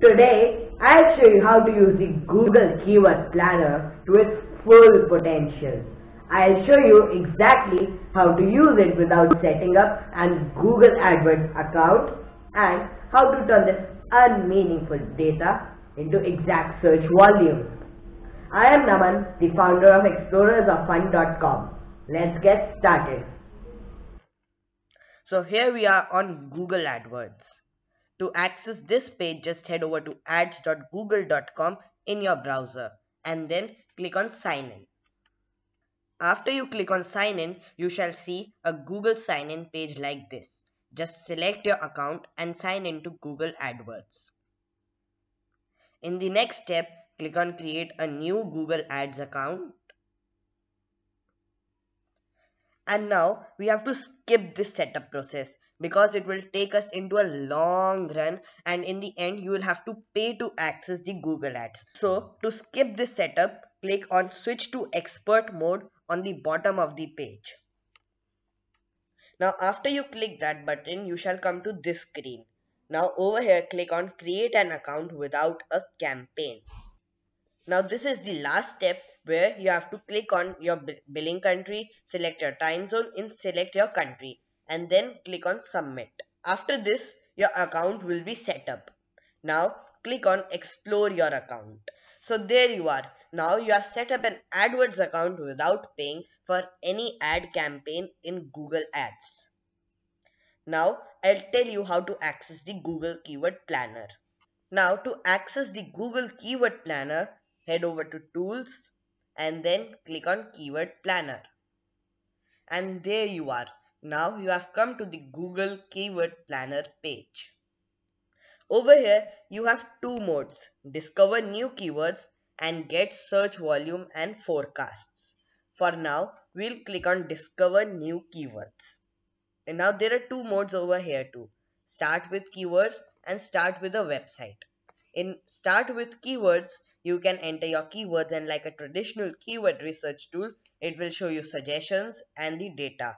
Today, I'll show you how to use the Google Keyword Planner to its full potential. I'll show you exactly how to use it without setting up an Google AdWords account and how to turn this unmeaningful data into exact search volume. I am Naman, the founder of explorersoffun.com. Let's get started. So here we are on Google AdWords. To access this page, just head over to ads.google.com in your browser and then click on sign in. After you click on sign in, you shall see a Google sign in page like this. Just select your account and sign in to Google AdWords. In the next step, click on create a new Google Ads account and now we have to skip this setup process because it will take us into a long run and in the end you will have to pay to access the Google Ads. So to skip this setup click on switch to expert mode on the bottom of the page. Now after you click that button you shall come to this screen. Now over here click on create an account without a campaign. Now this is the last step where you have to click on your billing country, select your time zone and select your country and then click on submit. After this, your account will be set up. Now click on explore your account. So there you are. Now you have set up an AdWords account without paying for any ad campaign in Google Ads. Now I'll tell you how to access the Google Keyword Planner. Now to access the Google Keyword Planner, head over to Tools, and then click on keyword planner and there you are now you have come to the google keyword planner page over here you have two modes discover new keywords and get search volume and forecasts for now we'll click on discover new keywords and now there are two modes over here too start with keywords and start with a website in start with keywords you can enter your keywords and like a traditional keyword research tool it will show you suggestions and the data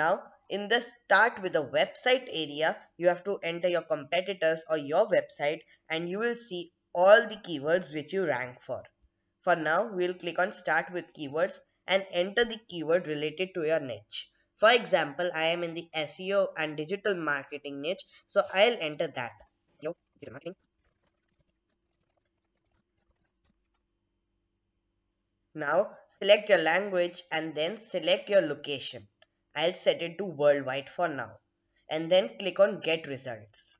now in the start with a website area you have to enter your competitors or your website and you will see all the keywords which you rank for for now we'll click on start with keywords and enter the keyword related to your niche for example i am in the seo and digital marketing niche so i'll enter that Now select your language and then select your location. I'll set it to worldwide for now and then click on get results.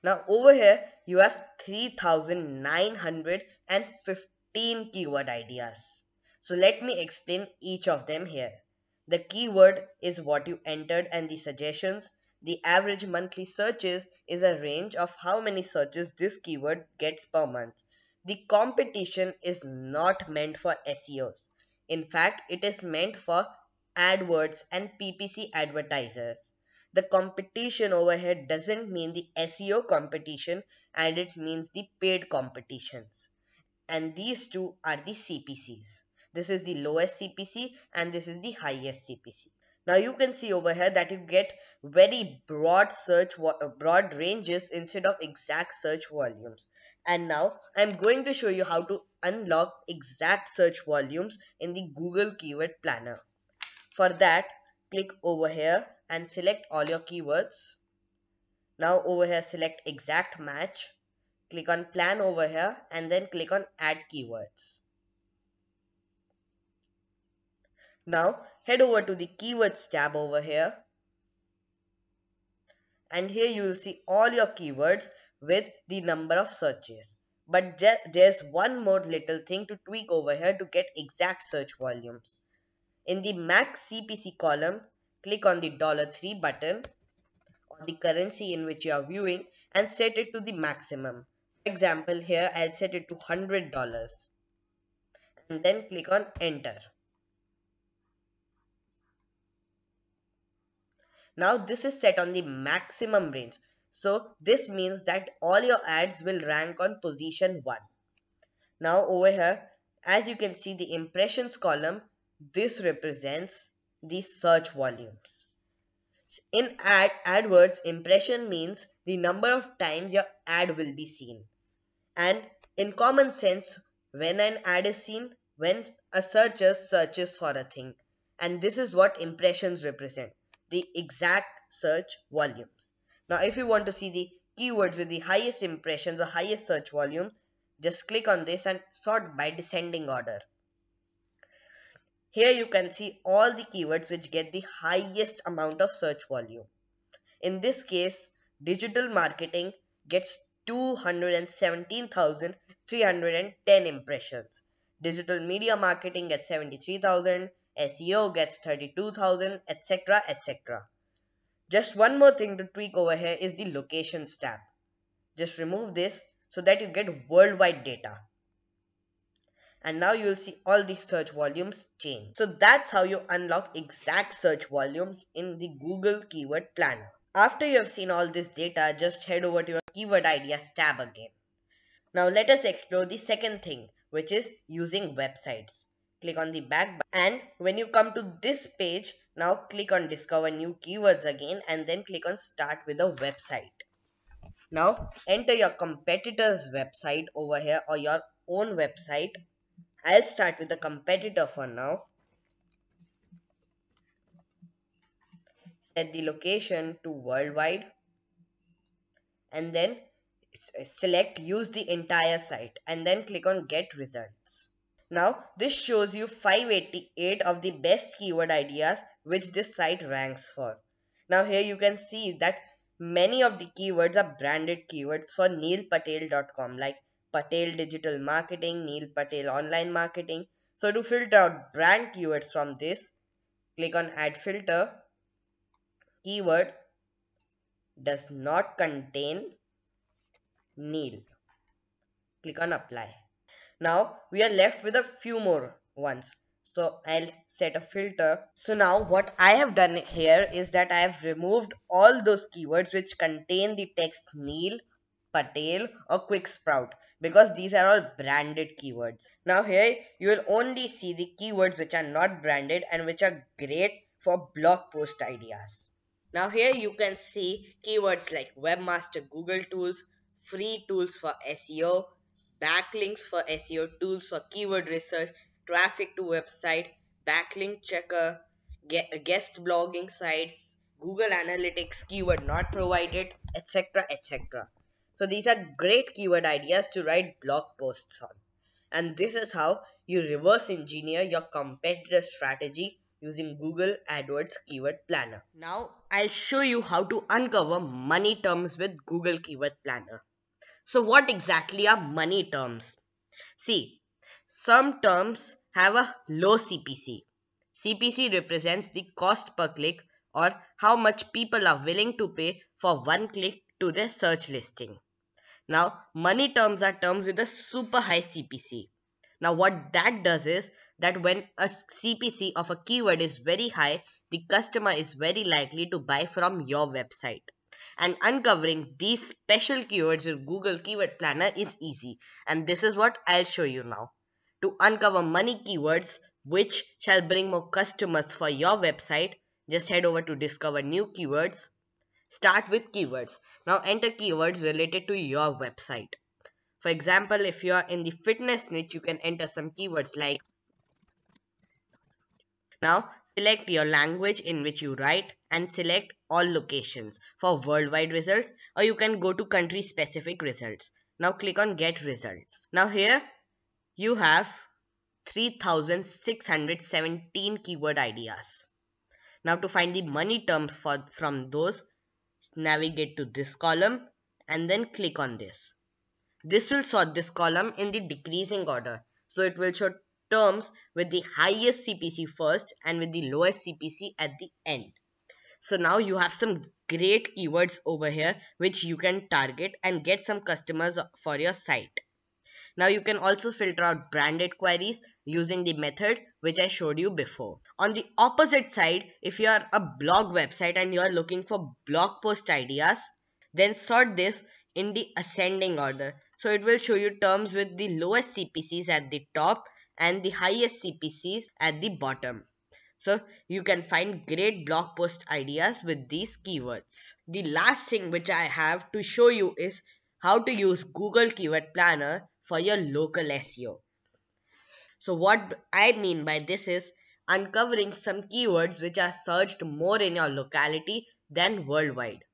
Now over here you have 3915 keyword ideas. So let me explain each of them here. The keyword is what you entered and the suggestions. The average monthly searches is a range of how many searches this keyword gets per month. The competition is not meant for SEOs. In fact, it is meant for AdWords and PPC advertisers. The competition overhead doesn't mean the SEO competition and it means the paid competitions. And these two are the CPCs. This is the lowest CPC and this is the highest CPC. Now you can see over here that you get very broad search, uh, broad ranges instead of exact search volumes. And now I'm going to show you how to unlock exact search volumes in the Google Keyword Planner. For that, click over here and select all your keywords. Now over here select exact match. Click on plan over here and then click on add keywords. Now head over to the keywords tab over here and here you will see all your keywords with the number of searches but there's one more little thing to tweak over here to get exact search volumes in the max cpc column click on the dollar 3 button on the currency in which you are viewing and set it to the maximum for example here i'll set it to $100 and then click on enter Now this is set on the maximum range. So this means that all your ads will rank on position 1. Now over here, as you can see the impressions column, this represents the search volumes. In ad, AdWords, impression means the number of times your ad will be seen. And in common sense, when an ad is seen, when a searcher searches for a thing. And this is what impressions represent the exact search volumes. Now, if you want to see the keywords with the highest impressions or highest search volume, just click on this and sort by descending order. Here you can see all the keywords which get the highest amount of search volume. In this case, digital marketing gets 217,310 impressions. Digital media marketing gets 73,000. SEO gets 32,000, etc. etc. Just one more thing to tweak over here is the locations tab. Just remove this so that you get worldwide data. And now you'll see all the search volumes change. So that's how you unlock exact search volumes in the Google Keyword Planner. After you have seen all this data, just head over to your Keyword Ideas tab again. Now let us explore the second thing, which is using websites click on the back button. and when you come to this page now click on discover new keywords again and then click on start with a website now enter your competitor's website over here or your own website I'll start with the competitor for now set the location to worldwide and then select use the entire site and then click on get results now this shows you 588 of the best keyword ideas which this site ranks for. Now here you can see that many of the keywords are branded keywords for neilpatel.com like Patel Digital Marketing, Neil Patel Online Marketing. So to filter out brand keywords from this, click on add filter. Keyword does not contain Neil. Click on apply now we are left with a few more ones so I'll set a filter so now what I have done here is that I have removed all those keywords which contain the text Neil Patel or Quick Sprout because these are all branded keywords now here you will only see the keywords which are not branded and which are great for blog post ideas now here you can see keywords like webmaster Google tools free tools for SEO backlinks for SEO tools for keyword research, traffic to website, backlink checker, guest blogging sites, Google Analytics keyword not provided, etc. etc. So these are great keyword ideas to write blog posts on. And this is how you reverse engineer your competitor strategy using Google AdWords Keyword Planner. Now I'll show you how to uncover money terms with Google Keyword Planner. So what exactly are money terms? See, some terms have a low CPC. CPC represents the cost per click or how much people are willing to pay for one click to their search listing. Now, money terms are terms with a super high CPC. Now, what that does is that when a CPC of a keyword is very high, the customer is very likely to buy from your website and uncovering these special keywords in Google Keyword Planner is easy and this is what I'll show you now. To uncover money keywords which shall bring more customers for your website, just head over to discover new keywords. Start with keywords. Now enter keywords related to your website. For example, if you are in the fitness niche, you can enter some keywords like. Now select your language in which you write and select all locations for worldwide results or you can go to country specific results. Now click on get results. Now here you have 3617 keyword ideas. Now to find the money terms for, from those, navigate to this column and then click on this. This will sort this column in the decreasing order. So it will show terms with the highest CPC first and with the lowest CPC at the end. So now you have some great keywords over here which you can target and get some customers for your site. Now you can also filter out branded queries using the method which I showed you before. On the opposite side, if you are a blog website and you are looking for blog post ideas, then sort this in the ascending order. So it will show you terms with the lowest CPCs at the top and the highest CPCs at the bottom. So you can find great blog post ideas with these keywords. The last thing which I have to show you is how to use Google Keyword Planner for your local SEO. So what I mean by this is uncovering some keywords which are searched more in your locality than worldwide.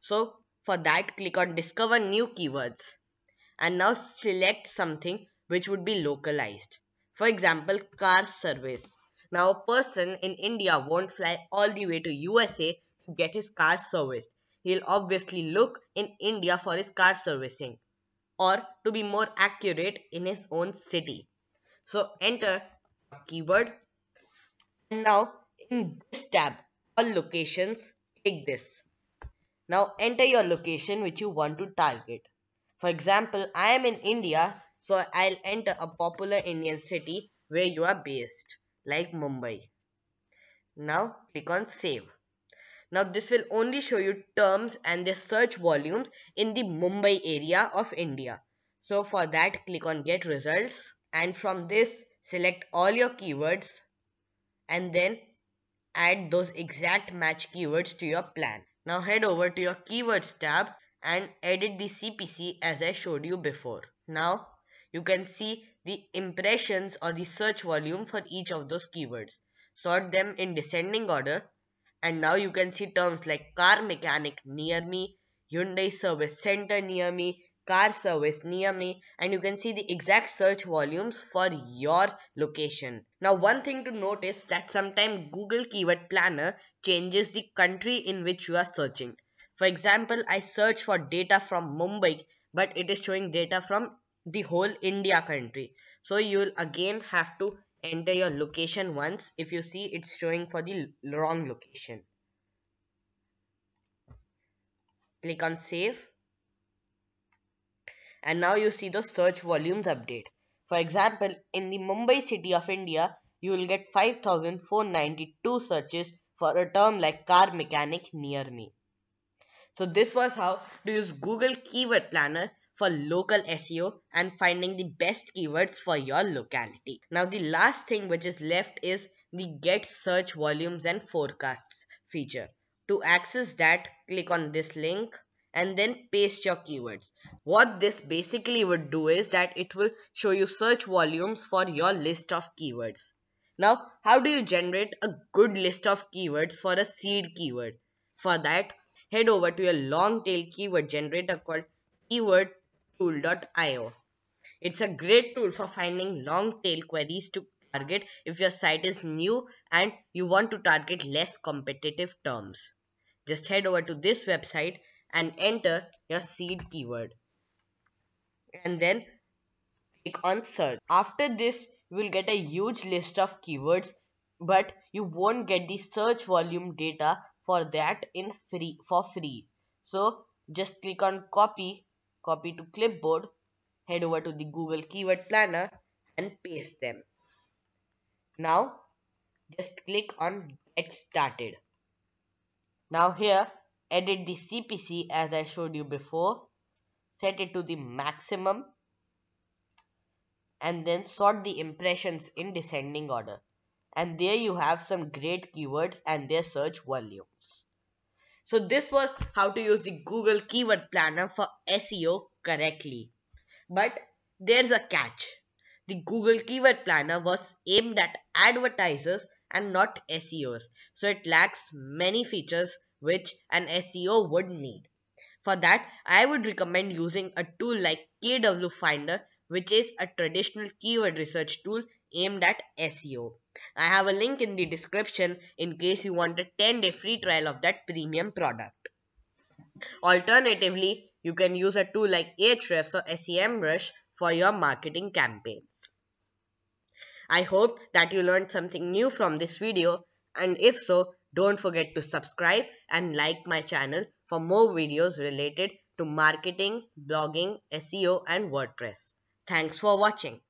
So for that click on discover new keywords and now select something which would be localized. For example car service now, a person in India won't fly all the way to USA to get his car serviced. He'll obviously look in India for his car servicing or to be more accurate in his own city. So enter keyword and now in this tab all locations click this. Now enter your location which you want to target. For example, I am in India so I'll enter a popular Indian city where you are based like Mumbai. Now click on save. Now this will only show you terms and their search volumes in the Mumbai area of India. So for that click on get results and from this select all your keywords and then add those exact match keywords to your plan. Now head over to your keywords tab and edit the CPC as I showed you before. Now you can see the impressions or the search volume for each of those keywords. Sort them in descending order and now you can see terms like car mechanic near me, Hyundai service center near me, car service near me and you can see the exact search volumes for your location. Now one thing to notice that sometimes Google Keyword Planner changes the country in which you are searching. For example, I search for data from Mumbai but it is showing data from the whole India country. So you will again have to enter your location once if you see it's showing for the wrong location. Click on save. And now you see the search volumes update. For example, in the Mumbai city of India, you will get 5492 searches for a term like car mechanic near me. So this was how to use Google Keyword Planner for local SEO and finding the best keywords for your locality. Now the last thing which is left is the get search volumes and forecasts feature. To access that click on this link and then paste your keywords. What this basically would do is that it will show you search volumes for your list of keywords. Now, how do you generate a good list of keywords for a seed keyword? For that, head over to your long tail keyword generator called Keyword tool.io. It's a great tool for finding long tail queries to target if your site is new and you want to target less competitive terms. Just head over to this website and enter your seed keyword and then click on search. After this you will get a huge list of keywords but you won't get the search volume data for that in free for free. So just click on copy copy to clipboard, head over to the Google Keyword Planner and paste them. Now, just click on Get Started. Now here, edit the CPC as I showed you before. Set it to the maximum. And then sort the impressions in descending order. And there you have some great keywords and their search volumes. So this was how to use the Google Keyword Planner for SEO correctly. But there's a catch. The Google Keyword Planner was aimed at advertisers and not SEOs. So it lacks many features which an SEO would need. For that, I would recommend using a tool like KW Finder which is a traditional keyword research tool aimed at SEO. I have a link in the description in case you want a 10 day free trial of that premium product. Alternatively, you can use a tool like Ahrefs or SEMrush for your marketing campaigns. I hope that you learned something new from this video and if so, don't forget to subscribe and like my channel for more videos related to marketing, blogging, SEO and WordPress. Thanks for watching.